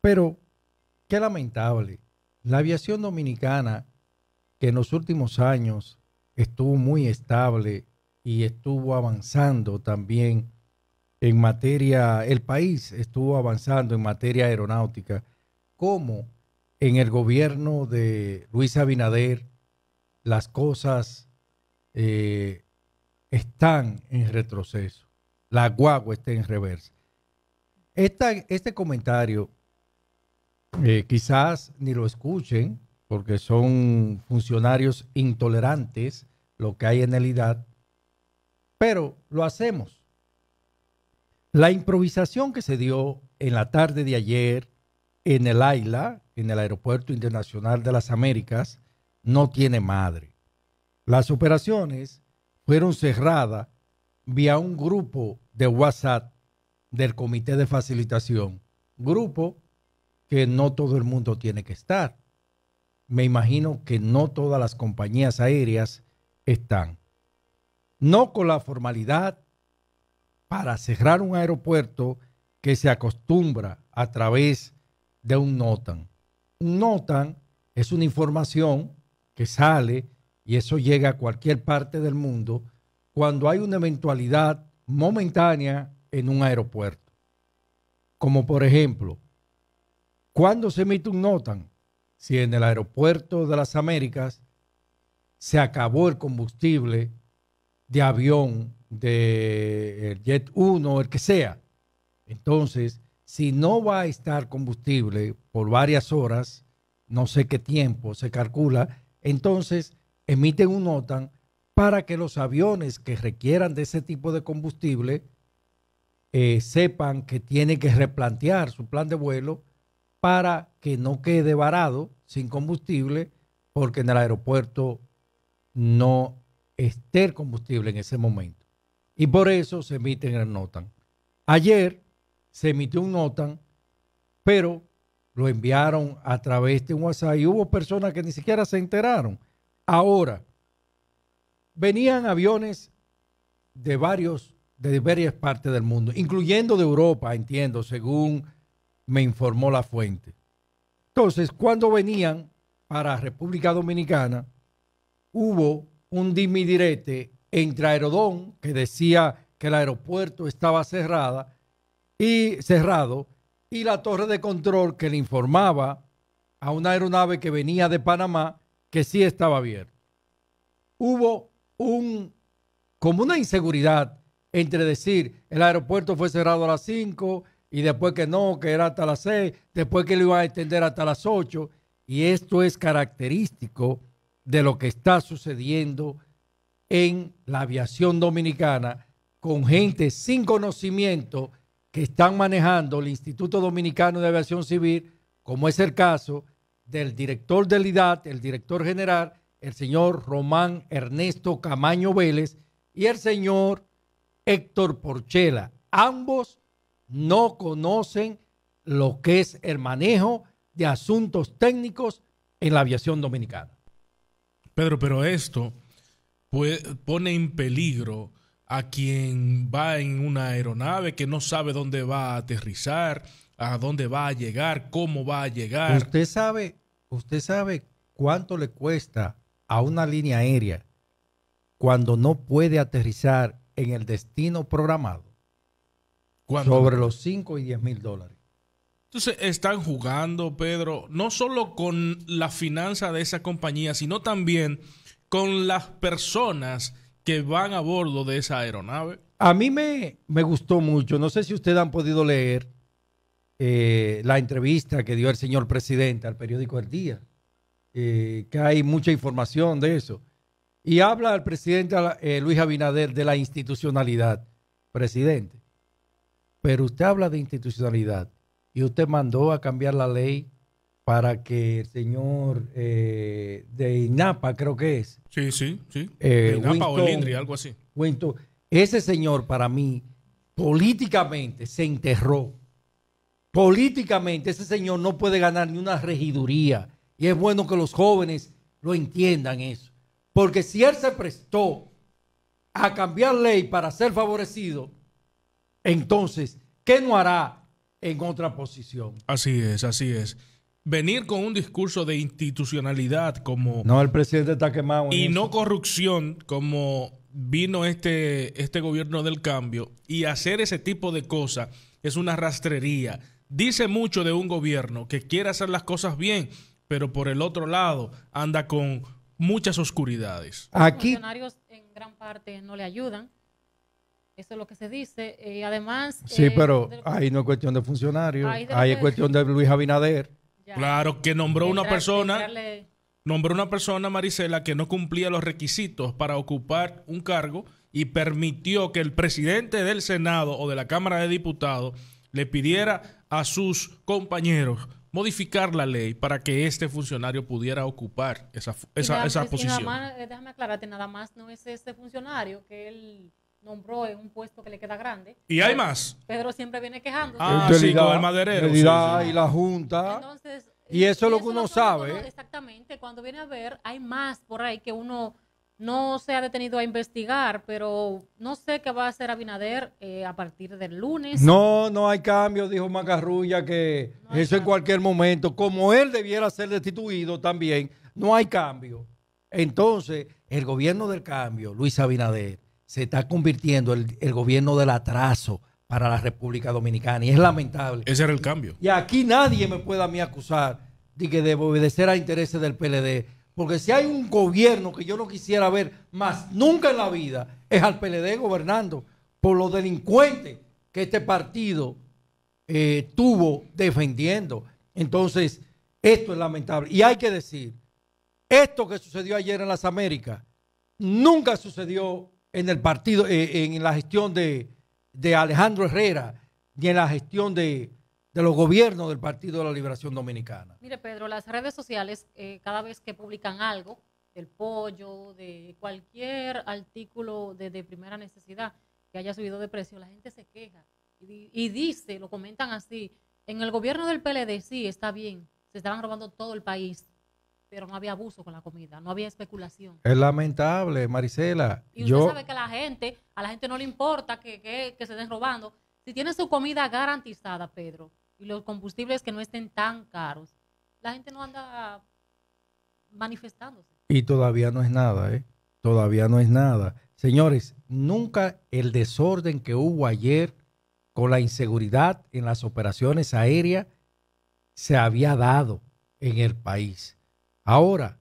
Pero qué lamentable. La aviación dominicana, que en los últimos años estuvo muy estable y estuvo avanzando también en materia, el país estuvo avanzando en materia aeronáutica, como en el gobierno de Luis Abinader las cosas eh, están en retroceso, la guagua está en reversa. este comentario eh, quizás ni lo escuchen porque son funcionarios intolerantes lo que hay en el pero lo hacemos. La improvisación que se dio en la tarde de ayer en el AILA, en el Aeropuerto Internacional de las Américas, no tiene madre. Las operaciones fueron cerradas vía un grupo de WhatsApp del Comité de Facilitación, grupo que no todo el mundo tiene que estar. Me imagino que no todas las compañías aéreas están. No con la formalidad para cerrar un aeropuerto que se acostumbra a través de un NOTAN. Un NOTAN es una información que sale y eso llega a cualquier parte del mundo cuando hay una eventualidad momentánea en un aeropuerto. Como por ejemplo, ¿Cuándo se emite un NOTAM? Si en el aeropuerto de las Américas se acabó el combustible de avión, de Jet 1, el que sea. Entonces, si no va a estar combustible por varias horas, no sé qué tiempo se calcula, entonces emiten un NOTAM para que los aviones que requieran de ese tipo de combustible eh, sepan que tienen que replantear su plan de vuelo para que no quede varado sin combustible porque en el aeropuerto no esté el combustible en ese momento. Y por eso se emite en el NOTAN. Ayer se emitió un NOTAN, pero lo enviaron a través de un WhatsApp y hubo personas que ni siquiera se enteraron. Ahora, venían aviones de varios de varias partes del mundo, incluyendo de Europa, entiendo, según me informó la fuente. Entonces, cuando venían para República Dominicana, hubo un dimidirete entre Aerodón, que decía que el aeropuerto estaba cerrada, y cerrado, y la torre de control que le informaba a una aeronave que venía de Panamá que sí estaba abierto. Hubo un, como una inseguridad entre decir el aeropuerto fue cerrado a las 5, y después que no, que era hasta las 6, después que lo iban a extender hasta las 8. Y esto es característico de lo que está sucediendo en la aviación dominicana con gente sin conocimiento que están manejando el Instituto Dominicano de Aviación Civil, como es el caso del director del IDAT, el director general, el señor Román Ernesto Camaño Vélez y el señor Héctor Porchela, ambos no conocen lo que es el manejo de asuntos técnicos en la aviación dominicana. Pedro, pero esto pone en peligro a quien va en una aeronave que no sabe dónde va a aterrizar, a dónde va a llegar, cómo va a llegar. Usted sabe, usted sabe cuánto le cuesta a una línea aérea cuando no puede aterrizar en el destino programado. Sobre los 5 y 10 mil dólares. Entonces están jugando, Pedro, no solo con la finanza de esa compañía, sino también con las personas que van a bordo de esa aeronave. A mí me, me gustó mucho, no sé si ustedes han podido leer eh, la entrevista que dio el señor presidente al periódico El Día, eh, que hay mucha información de eso. Y habla el presidente eh, Luis Abinader de la institucionalidad, presidente. Pero usted habla de institucionalidad y usted mandó a cambiar la ley para que el señor eh, de INAPA, creo que es. Sí, sí, sí. Eh, de INAPA o Lindri, algo así. Cuento, ese señor para mí políticamente se enterró. Políticamente ese señor no puede ganar ni una regiduría. Y es bueno que los jóvenes lo entiendan eso. Porque si él se prestó a cambiar ley para ser favorecido, entonces, ¿qué no hará en otra posición? Así es, así es. Venir con un discurso de institucionalidad como... No, el presidente está quemado. Y no corrupción como vino este, este gobierno del cambio y hacer ese tipo de cosas es una rastrería. Dice mucho de un gobierno que quiere hacer las cosas bien, pero por el otro lado anda con muchas oscuridades. Aquí. Los funcionarios en gran parte no le ayudan. Eso es lo que se dice. Y eh, además. Sí, eh, pero ahí no es cuestión de funcionarios. Ahí, es cuestión de Luis Abinader. Claro, que nombró una persona. Nombró una persona, Marisela, que no cumplía los requisitos para ocupar un cargo y permitió que el presidente del Senado o de la Cámara de Diputados le pidiera a sus compañeros modificar la ley para que este funcionario pudiera ocupar esa, esa, esa posición. Déjame, eh, déjame aclararte, nada más no es este funcionario que él nombró en un puesto que le queda grande. ¿Y hay más? Pedro siempre viene quejándose. Ah, sí, con el maderero. Y la Junta. y eso es lo que uno sabe. exactamente, cuando viene a ver, hay más por ahí que uno no se ha detenido a investigar, pero no sé qué va a hacer Abinader eh, a partir del lunes. No, no hay cambio, dijo Macarrulla, que eso en cualquier momento, como él debiera ser destituido también, no hay cambio. Entonces, el gobierno del cambio, Luis Abinader, se está convirtiendo el, gobierno del atraso para la República Dominicana y es lamentable. Ese era el cambio. Y aquí nadie me puede a mí acusar de que debo obedecer a intereses del PLD, porque si hay un gobierno que yo no quisiera ver más nunca en la vida, es al PLD gobernando por los delincuentes que este partido eh, tuvo defendiendo. Entonces, esto es lamentable. Y hay que decir, esto que sucedió ayer en las Américas nunca sucedió en el partido, eh, en la gestión de, de, Alejandro Herrera, ni en la gestión de, de, los gobiernos del Partido de la Liberación Dominicana. Mire, Pedro, las redes sociales, eh, cada vez que publican algo, del pollo, de cualquier artículo de, primera necesidad que haya subido de precio, la gente se queja y, y dice, lo comentan así, en el gobierno del PLD sí, está bien, se estaban robando todo el país, pero no había abuso con la comida, no había especulación. Es lamentable, Marisela. Y usted yo... sabe que la gente, a la gente no le importa que, se estén robando. Si tiene su comida garantizada, Pedro, y los combustibles que no estén tan caros, la gente no anda manifestándose. Y todavía no es nada, ¿eh? Todavía no es nada. Señores, nunca el desorden que hubo ayer con la inseguridad en las operaciones aéreas se había dado en el país. Ahora,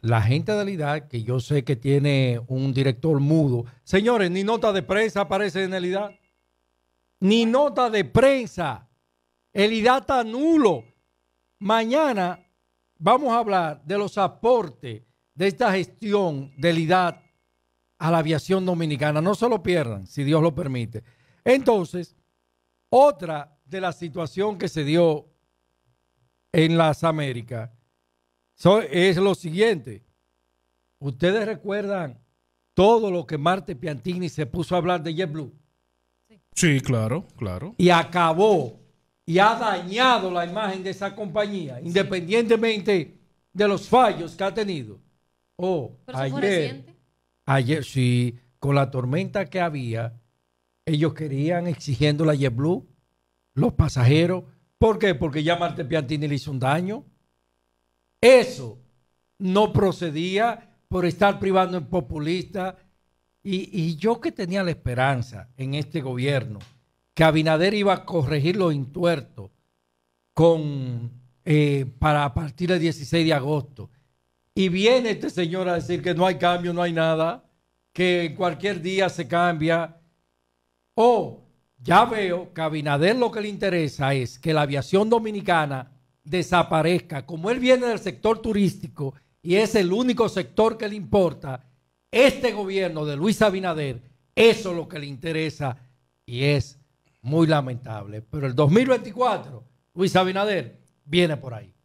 la gente de la que yo sé que tiene un director mudo, señores, ni nota de prensa aparece en el Ni nota de prensa. El está nulo. Mañana vamos a hablar de los aportes de esta gestión de IDAD a la aviación dominicana. No se lo pierdan, si Dios lo permite. Entonces, otra de la situación que se dio en las Américas es lo siguiente. Ustedes recuerdan todo lo que Marte Piantini se puso a hablar de JetBlue. Sí. sí, claro, claro. Y acabó y ha dañado la imagen de esa compañía, independientemente de los fallos que ha tenido. Oh, ayer, ayer sí, con la tormenta que había, ellos querían exigiendo la JetBlue, los pasajeros. ¿Por qué? Porque ya Marte Piantini le hizo un daño. Eso no procedía por estar privando en populista. Y, yo que tenía la esperanza en este gobierno que Abinader iba a corregir los intuertos con, eh, para a partir del 16 de agosto. Y viene este señor a decir que no hay cambio, no hay nada, que en cualquier día se cambia. O ya veo que a Abinader lo que le interesa es que la aviación dominicana desaparezca. Como él viene del sector turístico y es el único sector que le importa, este gobierno de Luis Abinader, eso es lo que le interesa y es muy lamentable. Pero el 2024, Luis Abinader, viene por ahí.